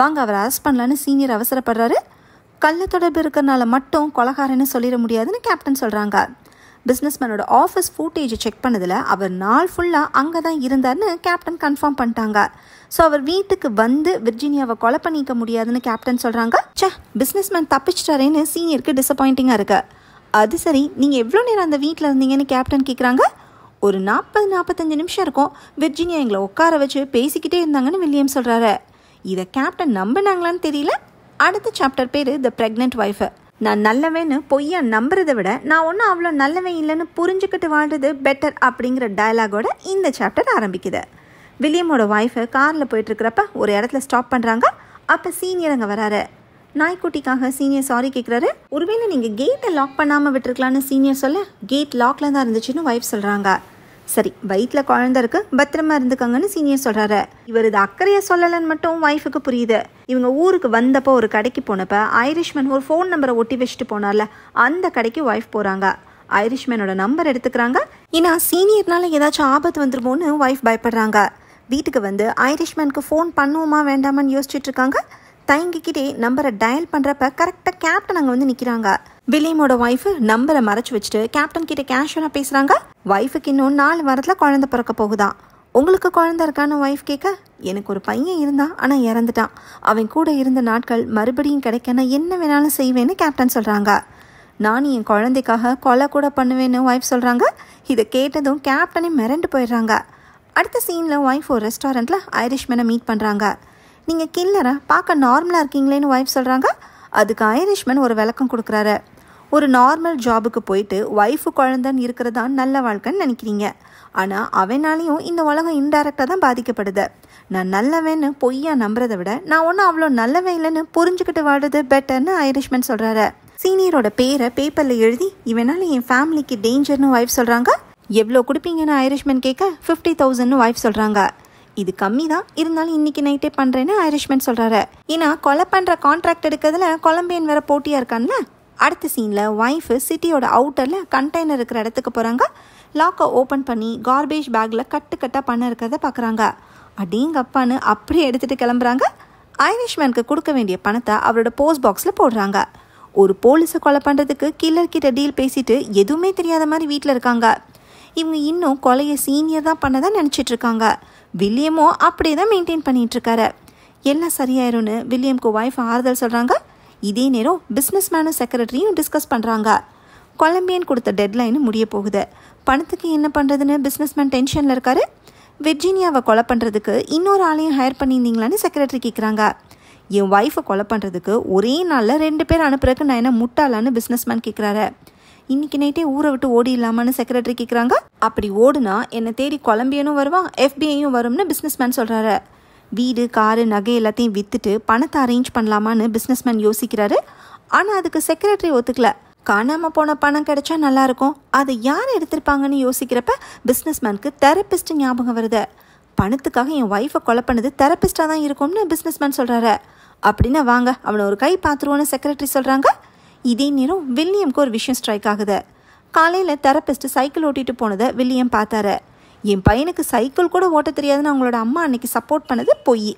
S1: வாங்க அவர் அரெஸ்ட் பண்ணலான்னு சீனியர் அவசரப்படுறாரு கள்ள தொடர்பு இருக்கிறனால மட்டும் கொலகாரன்னு சொல்லிட முடியாதுன்னு கேப்டன் சொல்கிறாங்க பிஸ்னஸ்மேனோட ஆஃபீஸ் ஃபூட்டேஜை செக் பண்ணதில் அவர் நாள் ஃபுல்லாக அங்கே தான் இருந்தார்னு கேப்டன் கன்ஃபார்ம் பண்ணிட்டாங்க ஸோ அவர் வீட்டுக்கு வந்து விர்ஜினியாவை கொலை பண்ணிக்க முடியாதுன்னு கேப்டன் சொல்கிறாங்க சே பிஸ்னஸ்மேன் தப்பிச்சிட்டாரேன்னு சீனியருக்கு டிசப்பாயிண்டிங்காக இருக்கு அது சரி நீங்கள் எவ்வளோ நேரம் அந்த வீட்டில் இருந்தீங்கன்னு கேப்டன் கேட்குறாங்க ஒரு நாற்பது நாற்பத்தஞ்சு நிமிஷம் இருக்கும் விர்ஜினியா எங்களை உட்கார வச்சு பேசிக்கிட்டே இருந்தாங்கன்னு வில்லியம் சொல்கிறாரு இதை கேப்டன் நம்பினாங்களான்னு தெரியல அடுத்த சாப்டர் பேர் த ப்ரெக்னென்ட் ஒய்ஃபை நான் நல்லவேன்னு பொய்யா நம்புறதை விட நான் ஒன்றும் அவ்வளோ நல்லவன் இல்லைன்னு புரிஞ்சுக்கிட்டு வாழ்றது பெட்டர் அப்படிங்கிற டயலாகோட இந்த சாப்டர் ஆரம்பிக்குது வில்லியமோட ஒய்ஃபு காரில் போயிட்டுருக்கிறப்ப ஒரு இடத்துல ஸ்டாப் பண்ணுறாங்க அப்போ சீனியர் அங்கே வராரு நாய்க்குட்டிக்காக சீனியர் சாரி கேட்குறாரு ஒருவேளை நீங்கள் கேட்டை லாக் பண்ணாமல் விட்டுருக்கலான்னு சீனியர் சொல்ல கேட் லாக்கில் தான் இருந்துச்சுன்னு ஒய்ஃப் சொல்கிறாங்க சரி வயிற்றில் குழந்த இருக்கு பத்திரமா இருந்துக்கங்கன்னு சீனியர் சொல்கிறாரு இவர் இது அக்கறையை சொல்லலன்னு மட்டும் ஒய்ஃபுக்கு புரியுது இவங்க ஊருக்கு வந்தப்போ ஒரு கடைக்கு போனப்ப ஐரிஷ்மேன் ஒரு ஃபோன் நம்பரை ஒட்டி வச்சுட்டு போனார்ல அந்த கடைக்கு ஒய்ஃப் போகிறாங்க ஐரிஷ்மேனோட நம்பர் எடுத்துக்கிறாங்க ஏன்னா சீனியர்னால ஏதாச்சும் ஆபத்து வந்துருமோன்னு ஒய்ஃப் பயப்படுறாங்க வீட்டுக்கு வந்து ஐரிஷ்மேனுக்கு ஃபோன் பண்ணுவோமா வேண்டாமான்னு யோசிச்சுட்டு இருக்காங்க தயங்கிக்கிட்டே நம்பரை டயல் பண்ணுறப்ப கரெக்டாக கேப்டன் அங்கே வந்து நிற்கிறாங்க வில்லியமோட ஒய்ஃப் நம்பரை மறைச்சி வச்சுட்டு கேப்டன் கிட்ட கேஷுவலாக பேசுகிறாங்க ஒய்ஃபுக்கு இன்னும் நாலு வாரத்தில் குழந்த பிறக்க போகுதா உங்களுக்கு குழந்த இருக்கான்னு ஒய்ஃப் கேட்க எனக்கு ஒரு பையன் இருந்தான் ஆனால் இறந்துட்டான் அவன் கூட இருந்த நாட்கள் மறுபடியும் கிடைக்கனா என்ன வேணாலும் செய்வேன்னு கேப்டன் சொல்கிறாங்க நான் என் குழந்தைக்காக கொலை கூட பண்ணுவேன்னு ஒய்ஃப் சொல்கிறாங்க இதை கேட்டதும் கேப்டனே மிரண்டு போயிடுறாங்க அடுத்த சீனில் ஒய்ஃப் ஒரு ரெஸ்டாரண்ட்டில் ஐரிஷ்மேனை மீட் பண்ணுறாங்க நீங்கள் கில்லரை பார்க்க நார்மலாக இருக்கீங்களேன்னு ஒய்ஃப் சொல்கிறாங்க அதுக்கு ஐரிஷ்மேன் ஒரு விளக்கம் கொடுக்குறாரு ஒரு நார்மல் ஜாபுக்கு போயிட்டு ஒய்ஃபு குழந்தைன்னு இருக்கிறதான் நல்ல வாழ்க்கைன்னு நினைக்கிறீங்க ஆனால் அவனாலையும் இந்த உலகம் இன்டைரக்டாக தான் பாதிக்கப்படுது நான் நல்லவேன்னு பொய்யா நம்புறதை விட நான் ஒன்றும் அவ்வளோ நல்லவே இல்லைன்னு புரிஞ்சுக்கிட்டு வாழ்றது பெட்டர்னு ஐரிஷ்மேன் சொல்கிறாரு சீனியரோட பேரை பேப்பரில் எழுதி இவனால் என் ஃபேமிலிக்கு டேஞ்சர்னு ஒய்ஃப் சொல்கிறாங்க எவ்வளோ கொடுப்பீங்கன்னு ஐரிஷ்மேன் கேட்க ஃபிஃப்டி தௌசண்ட்னு ஒய்ஃப் சொல்கிறாங்க இது கம்மி தான் இருந்தாலும் இன்னைக்கு நைட்டே பண்ணுறேன்னு ஐரிஷ்மேன் சொல்கிறாரு ஏன்னா கொலை பண்ணுற கான்ட்ராக்ட் எடுக்கிறதுல கொலம்பியன் வேற போட்டியாக இருக்கான்னு அடுத்த சீனில் ஒய்ஃபு சிட்டியோட அவுட்டரில் கண்டெய்னர் இருக்கிற இடத்துக்கு போகிறாங்க லாக்கை ஓப்பன் பண்ணி கார்பேஜ் பேக்கில் கட்டு கட்டாக பண்ண இருக்கிறத பார்க்குறாங்க அப்பான்னு அப்படியே எடுத்துகிட்டு கிளம்புறாங்க ஐரிஷ்மேனுக்கு கொடுக்க வேண்டிய பணத்தை அவரோட போஸ்ட் பாக்ஸில் போடுறாங்க ஒரு போலீஸை கொலை பண்ணுறதுக்கு கில்லர்கிட்ட டீல் பேசிட்டு எதுவுமே தெரியாத மாதிரி வீட்டில் இருக்காங்க இவங்க இன்னும் கொலையை சீனியர் தான் பண்ணதான் நினச்சிட்ருக்காங்க வில்லியமோ அப்படியே தான் மெயின்டைன் பண்ணிகிட்ருக்காரு எல்லாம் சரியாயிரும்னு வில்லியம்க்கு ஒய்ஃப் ஆறுதல் சொல்கிறாங்க இதே நேரம் பிஸ்னஸ் மேனும் செக்ரட்டரியும் டிஸ்கஸ் பண்ணுறாங்க கொலம்பியன் கொடுத்த டெட்லைனு முடிய போகுது பணத்துக்கு என்ன பண்ணுறதுன்னு பிஸ்னஸ்மேன் டென்ஷனில் இருக்காரு விர்ஜீனியாவை கொலை பண்ணுறதுக்கு இன்னொரு ஆளையும் ஹையர் பண்ணியிருந்தீங்களான்னு செக்ரட்டரி கேட்குறாங்க என் ஒய்ஃபை கொலை பண்ணுறதுக்கு ஒரே நாளில் ரெண்டு பேர் அனுப்புறதுக்கு நான் என்ன முட்டாளான்னு பிஸ்னஸ்மேன் கேட்குறாரு இன்னைக்கு நைட்டே ஊரை விட்டு ஓடி இல்லாமான்னு செக்ரட்டரி கேட்குறாங்க அப்படி ஓடுனா என்னை தேடி கொலம்பியனும் வருவான் எஃபிஐயும் வரும்னு பிஸ்னஸ்மேன் சொல்கிறாரு வீடு காரு நகை எல்லாத்தையும் விற்றுட்டு பணத்தை அரேஞ்ச் பண்ணலாமான்னு பிஸ்னஸ்மேன் யோசிக்கிறாரு ஆனால் அதுக்கு செக்ரட்டரி ஒத்துக்கல காணாமல் போன பணம் கிடைச்சா நல்லாயிருக்கும் அதை யார் எடுத்திருப்பாங்கன்னு யோசிக்கிறப்ப பிஸ்னஸ்மேனுக்கு தெரப்பிஸ்ட் ஞாபகம் வருது பணத்துக்காக என் ஒய்ஃபை கொலை பண்ணது தெரப்பிஸ்ட்டாக தான் இருக்கும்னு பிஸ்னஸ்மேன் சொல்கிறாரு அப்படின்னா வாங்க அவனை ஒரு கை பார்த்துருவோன்னு செக்ரட்டரி சொல்கிறாங்க இதே நேரம் வில்லியம்க்கு ஒரு விஷயம் ஸ்ட்ரைக் ஆகுது காலையில் தெரப்பிஸ்ட் சைக்கிள் ஓட்டிகிட்டு போனதை வில்லியம் பார்த்தாரு என் பையனுக்கு சைக்கிள் கூட ஓட்ட தெரியாதுன்னு அவங்களோட அம்மா அன்னைக்கு சப்போர்ட் பண்ணது பொய்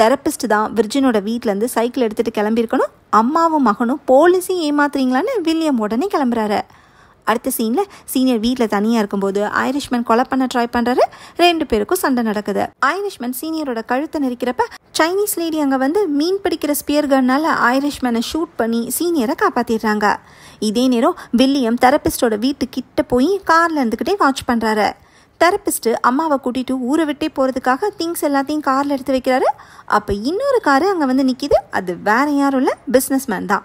S1: தெரப்பிஸ்ட் தான் விர்ஜினோட வீட்டிலேருந்து சைக்கிள் எடுத்துகிட்டு கிளம்பியிருக்கணும் அம்மாவும் மகனும் போலீஸையும் ஏமாத்துறீங்களான்னு வில்லியம் உடனே கிளம்புறாரு அடுத்த சீனில் சீனியர் வீட்டில் தனியாக இருக்கும்போது ஐரிஷ்மேன் கொலை பண்ண ட்ரை பண்ணுறாரு ரெண்டு பேருக்கும் சண்டை நடக்குது ஐரிஷ்மேன் சீனியரோட கழுத்தை நெரிக்கிறப்ப சைனீஸ் லேடி அங்கே வந்து மீன் பிடிக்கிற ஸ்பியர் கன்னால் ஐரிஷ்மேனை ஷூட் பண்ணி சீனியரை காப்பாற்றிடுறாங்க இதே நேரம் வில்லியம் தெரப்பிஸ்டோட வீட்டு கிட்ட போய் காரில் இருந்துக்கிட்டே வாட்ச் பண்ணுறாரு தெரப்பிஸ்ட்டு அம்மாவை கூட்டிகிட்டு ஊரை விட்டே போகிறதுக்காக திங்ஸ் எல்லாத்தையும் காரில் எடுத்து வைக்கிறாரு அப்போ இன்னொரு காரு அங்கே வந்து நிற்கிது அது வேற யாரும் இல்லை பிஸ்னஸ் மேன் தான்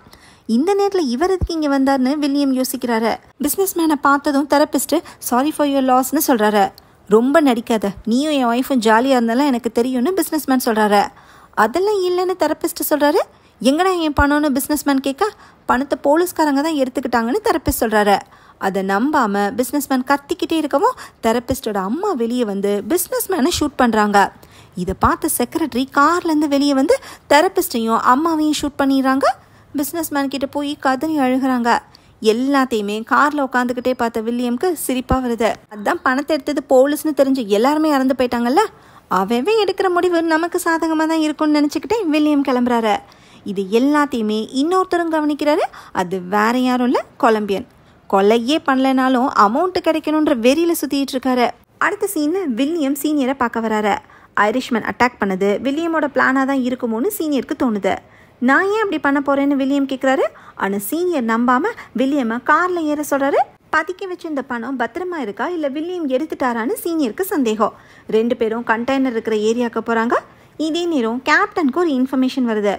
S1: இந்த நேரத்தில் இவர் எதுக்கு இங்கே வந்தார்னு வில்லியம் யோசிக்கிறாரு பிஸ்னஸ் மேனை பார்த்ததும் தெரப்பிஸ்ட்டு சாரி ஃபார் யுவர் லாஸ்ன்னு சொல்கிறாரு ரொம்ப நடிக்காத நீயும் என் ஒய்ஃபும் ஜாலியாக இருந்தாலும் எனக்கு தெரியும்னு பிஸ்னஸ் மேன் சொல்கிறாரு அதெல்லாம் இல்லைன்னு தெரப்பிஸ்ட்டு சொல்கிறாரு எங்கடா என் பணம்னு பிஸ்னஸ் மேன் கேட்க பணத்தை போலீஸ்காரங்க தான் எடுத்துக்கிட்டாங்கன்னு தெரப்பிஸ்ட் சொல்கிறாரு அதை நம்பாமல் பிஸ்னஸ்மேன் கத்திக்கிட்டே இருக்கவும் தெரப்பிஸ்டோட அம்மா வெளியே வந்து பிஸ்னஸ்மேனை ஷூட் பண்ணுறாங்க இதை பார்த்த செக்ரட்டரி கார்லேருந்து வெளியே வந்து தெரப்பிஸ்டையும் அம்மாவையும் ஷூட் பண்ணிடுறாங்க பிஸ்னஸ்மேன் கிட்டே போய் கதறி அழுகிறாங்க எல்லாத்தையுமே காரில் உட்காந்துக்கிட்டே பார்த்த வில்லியம்க்கு சிரிப்பாக வருது அதுதான் பணத்தை எடுத்தது போலீஸ்னு தெரிஞ்சு எல்லாருமே இறந்து போயிட்டாங்கல்ல அவவே எடுக்கிற முடிவு நமக்கு சாதகமாக தான் இருக்கும்னு நினச்சிக்கிட்டே வில்லியம் கிளம்புறாரு இது எல்லாத்தையுமே இன்னொருத்தரும் கவனிக்கிறாரு அது வேற யாரும் இல்லை கொலம்பியன் கொலையே பண்ணலைனாலும் அமௌண்ட்டு கிடைக்கணுன்ற வெறியில் சுற்றிட்டு இருக்காரு அடுத்த சீனில் வில்லியம் சீனியரை பார்க்க வராரு ஐரிஷ்மேன் அட்டாக் பண்ணது வில்லியமோட பிளானாக தான் இருக்குமோன்னு சீனியருக்கு தோணுது நான் ஏன் அப்படி பண்ண போகிறேன்னு வில்லியம் கேட்குறாரு ஆனால் சீனியர் நம்பாமல் வில்லியம் காரில் ஏற சொல்கிறாரு பதுக்கி வச்சிருந்த பணம் பத்திரமா இருக்கா இல்லை வில்லியம் எடுத்துட்டாரான்னு சீனியருக்கு சந்தேகம் ரெண்டு பேரும் கண்டெய்னர் இருக்கிற ஏரியாவுக்கு போகிறாங்க இதே நேரம் கேப்டனுக்கு ஒரு இன்ஃபர்மேஷன் வருது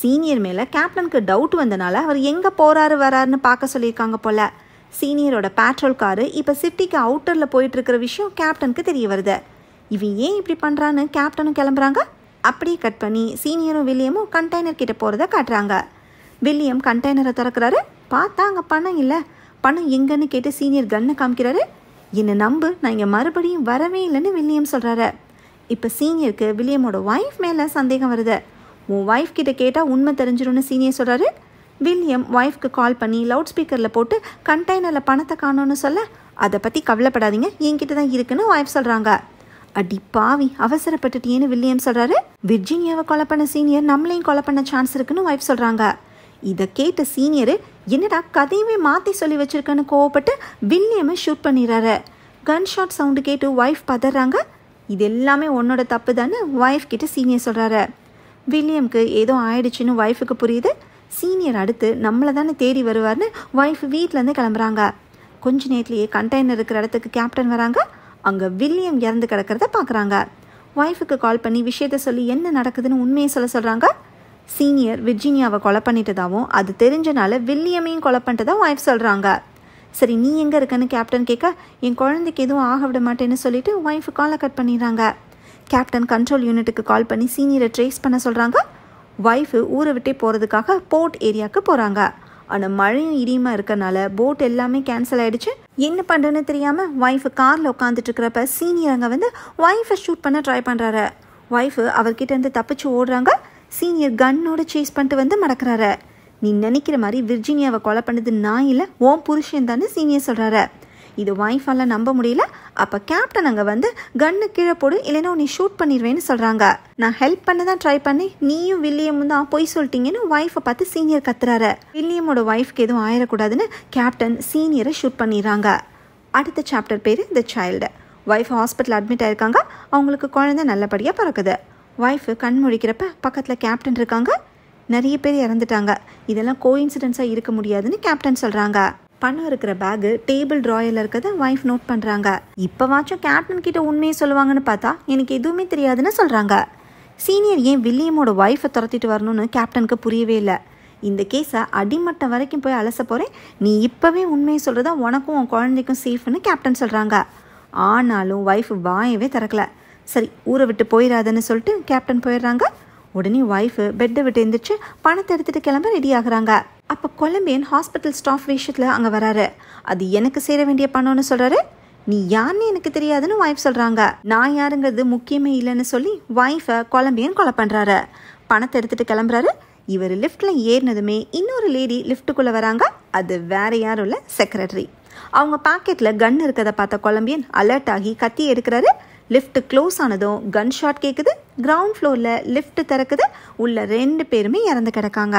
S1: சீனியர் மேலே கேப்டனுக்கு டவுட் வந்தனால அவர் எங்கே போகிறாரு வராருன்னு பார்க்க சொல்லியிருக்காங்க போல் சீனியரோட பேட்ரோல் காரு இப்போ சிட்டிக்கு அவுட்டரில் போயிட்டுருக்கிற விஷயம் கேப்டனுக்கு தெரிய வருது இவன் ஏன் இப்படி பண்ணுறான்னு கேப்டனும் கிளம்புறாங்க அப்படியே கட் பண்ணி சீனியரும் வில்லியமும் கண்டெய்னர் கிட்டே போகிறத காட்டுறாங்க வில்லியம் கண்டெய்னரை திறக்கிறாரு பார்த்தா அங்கே பணம் இல்லை பணம் எங்கன்னு கேட்டு சீனியர் கன்னை காமிக்கிறாரு என்னை நம்பு நான் இங்கே மறுபடியும் வரவே இல்லைன்னு வில்லியம் சொல்கிறாரு இப்போ சீனியருக்கு வில்லியமோட ஒய்ஃப் மேலே சந்தேகம் வருது உன் ஒய்ஃப் கிட்ட கேட்டால் உண்மை தெரிஞ்சிடும்னு சீனியர் சொல்கிறாரு வில்லியம் ஒய்ஃப்க்கு கால் பண்ணி லவுட் ஸ்பீக்கரில் போட்டு கண்டெய்னரில் பணத்தை காணோன்னு சொல்ல அதை பற்றி கவலைப்படாதீங்க என்கிட்ட தான் இருக்குன்னு ஒய்ஃப் சொல்கிறாங்க அடி பாவி அவசரப்பட்டுட்டேன்னு வில்லியம் சொல்கிறாரு விர்ஜினியாவை கொலை பண்ண சீனியர் நம்மளையும் கொலை பண்ண சான்ஸ் இருக்குன்னு ஒய்ஃப் சொல்கிறாங்க இதை கேட்ட சீனியர் என்னடா கதையுமே மாற்றி சொல்லி வச்சுருக்கேன்னு கோவப்பட்டு வில்லியமை ஷூட் பண்ணிடுறாரு கன்ஷாட் சவுண்டு கேட்டு ஒய்ஃப் பதறாங்க இது எல்லாமே உன்னோட தப்பு தானே ஒய்ஃப் கிட்ட சீனியர் சொல்கிறாரு வில்லியம்க்கு ஏதோ ஆயிடுச்சுன்னு ஒய்ஃபுக்கு புரியுது சீனியர் அடுத்து நம்மளை தானே தேடி வருவார்னு ஒய்ஃப் வீட்டிலேருந்து கிளம்புறாங்க கொஞ்ச நேரத்துலேயே கண்டெய்னர் இருக்கிற இடத்துக்கு கேப்டன் வராங்க அங்கே வில்லியம் இறந்து கிடக்கிறத பார்க்குறாங்க ஒய்ஃபுக்கு கால் பண்ணி விஷயத்த சொல்லி என்ன நடக்குதுன்னு உண்மையை சொல்ல சொல்கிறாங்க சீனியர் விர்ஜீனியாவை கொலை பண்ணிட்டதாகவும் அது தெரிஞ்சனால வில்லியமையும் கொலை தான் ஒய்ஃப் சொல்கிறாங்க சரி நீ எங்கே இருக்கன்னு கேப்டன் கேட்க என் குழந்தைக்கு எதுவும் ஆக விட மாட்டேன்னு சொல்லிட்டு ஒய்ஃபு காலை கட் பண்ணிடுறாங்க கேப்டன் கண்ட்ரோல் யூனிட்டுக்கு கால் பண்ணி சீனியரை ட்ரேஸ் பண்ண சொல்கிறாங்க ஒய்ஃபு ஊரை விட்டே போகிறதுக்காக போர்ட் ஏரியாவுக்கு போகிறாங்க ஆனால் மழையும் இடியுமா இருக்கனால போட் எல்லாமே கேன்சல் ஆகிடுச்சு என்ன பண்ணுறேன்னு தெரியாமல் ஒய்ஃபு காரில் உட்காந்துட்டு இருக்கிறப்ப சீனியர் அங்கே வந்து ஒய்ஃபை ஷூட் பண்ண ட்ரை பண்ணுறாரு ஒய்ஃபு அவர்கிட்டேருந்து தப்பிச்சு ஓடுறாங்க சீனியர் கன்னோட சேஸ் பண்ணிட்டு வந்து மடக்கிறாரு நீ நினைக்கிற மாதிரி விர்ஜினியாவை கொலை பண்ணது நான் இல்லை ஓம் புருஷன் தானே சீனியர் சொல்கிறாரு இது வாய்ஃபால நம்ப முடியல அப்போ கேப்டன் அங்கே வந்து கன்னு கீழே போடு இல்லைன்னா உன்னை ஷூட் பண்ணிடுவேன்னு சொல்கிறாங்க நான் ஹெல்ப் பண்ணதான் ட்ரை பண்ணி நீயும் வில்லியமும் தான் பொய் சொல்லிட்டீங்கன்னு ஒய்ஃபை பார்த்து சீனியர் கத்துறாரு வில்லியமோட ஒய்ஃப்க்கு எதுவும் ஆயிடக்கூடாதுன்னு கேப்டன் சீனியரை ஷூட் பண்ணிடுறாங்க அடுத்த சாப்டர் பேர் the child wife hospital admit ஆயிருக்காங்க அவங்களுக்கு குழந்தை நல்லபடியாக பிறக்குது ஒய்ஃபு கண் முழிக்கிறப்ப பக்கத்தில் கேப்டன் இருக்காங்க நிறைய பேர் இறந்துட்டாங்க இதெல்லாம் கோ இருக்க முடியாதுன்னு கேப்டன் சொல்கிறாங்க பணம் இருக்கிற பேகு டேபிள் ட்ராயில் இருக்கிறத வைஃப் நோட் பண்ணுறாங்க இப்போவாச்சும் கேப்டன் கிட்ட உண்மையை சொல்லுவாங்கன்னு பார்த்தா எனக்கு எதுவுமே தெரியாதுன்னு சொல்கிறாங்க சீனியர் ஏன் வில்லியமோட ஒய்ஃபை துரத்திட்டு வரணும்னு கேப்டனுக்கு புரியவே இல்லை இந்த கேஸை அடிமட்டம் வரைக்கும் போய் அலச போகிறேன் நீ இப்போவே உண்மையை சொல்கிறதா உனக்கும் உன் குழந்தைக்கும் சேஃப்னு கேப்டன் சொல்கிறாங்க ஆனாலும் ஒய்ஃப் வாயவே திறக்கல சரி ஊரை விட்டு போயிடாதுன்னு சொல்லிட்டு கேப்டன் போயிடுறாங்க உடனே ஒய்ஃபு பெட்டை விட்டு எழுந்திரிச்சு பணத்தை எடுத்துகிட்டு கிளம்ப ரெடி ஆகுறாங்க அப்போ கொலம்பியன் ஹாஸ்பிட்டல் ஸ்டாஃப் விஷயத்தில் அங்கே வராரு அது எனக்கு சேர வேண்டிய பணம்னு சொல்கிறாரு நீ யாருன்னு எனக்கு தெரியாதுன்னு ஒய்ஃப் சொல்கிறாங்க நான் யாருங்கிறது முக்கியமே இல்லைன்னு சொல்லி ஒய்ஃபை கொலம்பியன் கொலை பண்ணுறாரு பணத்தை எடுத்துகிட்டு கிளம்புறாரு இவர் லிஃப்ட்டில் ஏறினதுமே இன்னொரு லேடி லிஃப்ட்டுக்குள்ளே வராங்க அது வேற யாரும் இல்லை செக்ரட்டரி அவங்க பாக்கெட்டில் கன் இருக்கிறத பார்த்த கொலம்பியன் அலர்ட் ஆகி கத்தி எடுக்கிறாரு லிஃப்ட் க்ளோஸ் ஆனதும் கன் ஷாட் கேட்குது கிரவுண்ட் ஃப்ளோரில் லிஃப்ட் திறக்குது உள்ள ரெண்டு பேருமே இறந்து கிடக்காங்க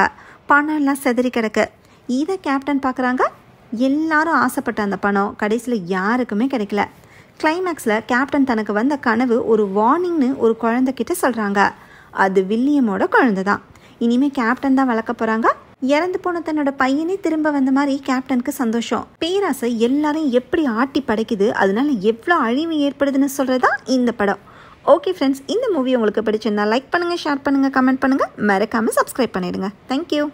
S1: பணம் எல்லாம் செதறி கிடக்கு இதை கேப்டன் பார்க்குறாங்க எல்லாரும் ஆசைப்பட்ட அந்த பணம் கடைசியில் யாருக்குமே கிடைக்கல கிளைமேக்ஸில் கேப்டன் தனக்கு வந்த கனவு ஒரு வார்னிங்னு ஒரு குழந்தைக்கிட்ட சொல்கிறாங்க அது வில்லியமோட குழந்தை தான் இனிமேல் கேப்டன் தான் வளர்க்க போகிறாங்க இறந்து போன தன்னோட பையனே திரும்ப வந்த மாதிரி கேப்டனுக்கு சந்தோஷம் பேராசை எல்லாரையும் எப்படி ஆட்டி படைக்குது அதனால எவ்வளோ அழிவு ஏற்படுதுன்னு சொல்கிறதா இந்த படம் ஓகே ஃப்ரெண்ட்ஸ் இந்த மூவி உங்களுக்கு பிடிச்சிருந்தா லைக் பண்ணுங்கள் ஷேர் பண்ணுங்கள் கமெண்ட் பண்ணுங்கள் மறக்காமல் சப்ஸ்கிரைப் பண்ணிடுங்க தேங்க்யூ